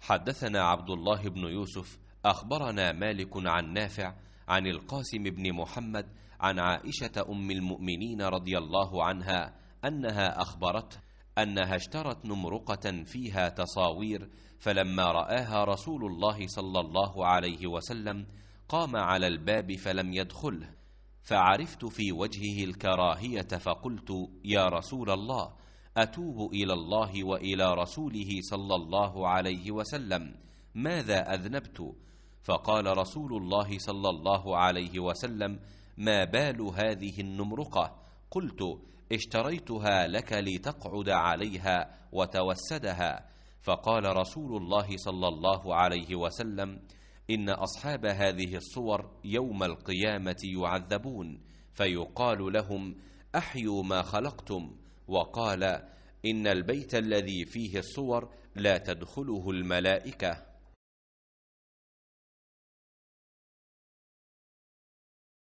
حدثنا عبد الله بن يوسف أخبرنا مالك عن نافع عن القاسم بن محمد عن عائشة أم المؤمنين رضي الله عنها أنها أخبرته أنها اشترت نمرقة فيها تصاوير فلما رآها رسول الله صلى الله عليه وسلم قام على الباب فلم يدخله فعرفت في وجهه الكراهية فقلت يا رسول الله أتوب إلى الله وإلى رسوله صلى الله عليه وسلم ماذا أذنبت؟ فقال رسول الله صلى الله عليه وسلم ما بال هذه النمرقة؟ قلت اشتريتها لك لتقعد عليها وتوسدها فقال رسول الله صلى الله عليه وسلم إن أصحاب هذه الصور يوم القيامة يعذبون فيقال لهم أحيوا ما خلقتم وقال إن البيت الذي فيه الصور لا تدخله الملائكة